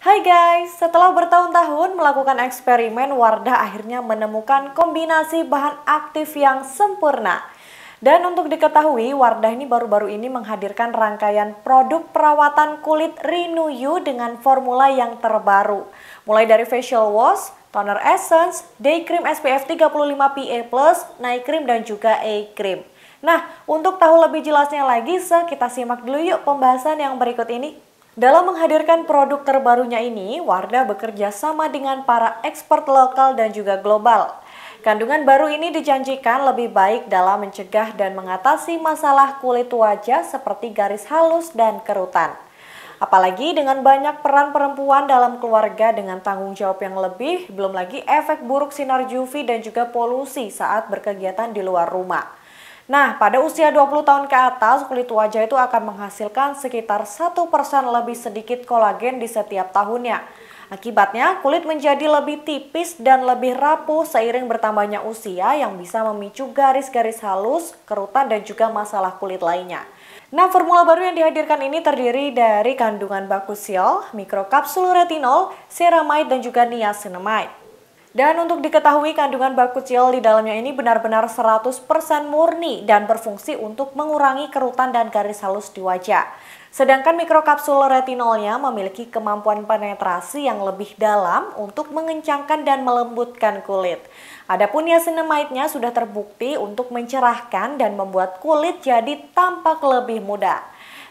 Hai guys, setelah bertahun-tahun melakukan eksperimen, Wardah akhirnya menemukan kombinasi bahan aktif yang sempurna. Dan untuk diketahui, Wardah ini baru-baru ini menghadirkan rangkaian produk perawatan kulit Renew dengan formula yang terbaru. Mulai dari facial wash, toner essence, day cream SPF 35 PA+, night cream dan juga A cream. Nah, untuk tahu lebih jelasnya lagi, kita simak dulu yuk pembahasan yang berikut ini. Dalam menghadirkan produk terbarunya ini, Wardah bekerja sama dengan para ekspor lokal dan juga global. Kandungan baru ini dijanjikan lebih baik dalam mencegah dan mengatasi masalah kulit wajah seperti garis halus dan kerutan. Apalagi dengan banyak peran perempuan dalam keluarga dengan tanggung jawab yang lebih, belum lagi efek buruk sinar UV dan juga polusi saat berkegiatan di luar rumah. Nah, pada usia 20 tahun ke atas, kulit wajah itu akan menghasilkan sekitar 1% lebih sedikit kolagen di setiap tahunnya. Akibatnya, kulit menjadi lebih tipis dan lebih rapuh seiring bertambahnya usia yang bisa memicu garis-garis halus, kerutan, dan juga masalah kulit lainnya. Nah, formula baru yang dihadirkan ini terdiri dari kandungan bakusiol, mikrokapsul retinol, ceramide, dan juga niacinamide. Dan untuk diketahui kandungan baku bakuchiol di dalamnya ini benar-benar 100% murni dan berfungsi untuk mengurangi kerutan dan garis halus di wajah. Sedangkan mikrokapsul retinolnya memiliki kemampuan penetrasi yang lebih dalam untuk mengencangkan dan melembutkan kulit. Adapun niacinamide-nya sudah terbukti untuk mencerahkan dan membuat kulit jadi tampak lebih muda.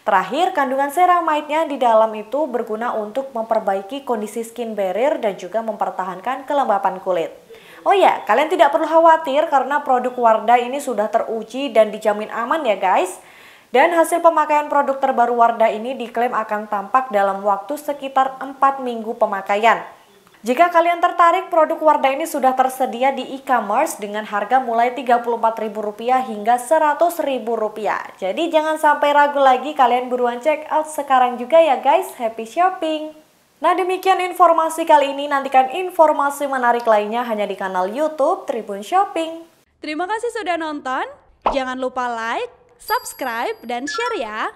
Terakhir, kandungan ceramide-nya di dalam itu berguna untuk memperbaiki kondisi skin barrier dan juga mempertahankan kelembapan kulit. Oh ya, kalian tidak perlu khawatir karena produk Wardah ini sudah teruji dan dijamin aman ya guys. Dan hasil pemakaian produk terbaru Wardah ini diklaim akan tampak dalam waktu sekitar 4 minggu pemakaian. Jika kalian tertarik, produk Wardah ini sudah tersedia di e-commerce dengan harga mulai Rp34.000 hingga Rp100.000. Jadi jangan sampai ragu lagi, kalian buruan check out sekarang juga ya guys. Happy shopping! Nah demikian informasi kali ini, nantikan informasi menarik lainnya hanya di kanal Youtube Tribun Shopping. Terima kasih sudah nonton, jangan lupa like, subscribe, dan share ya!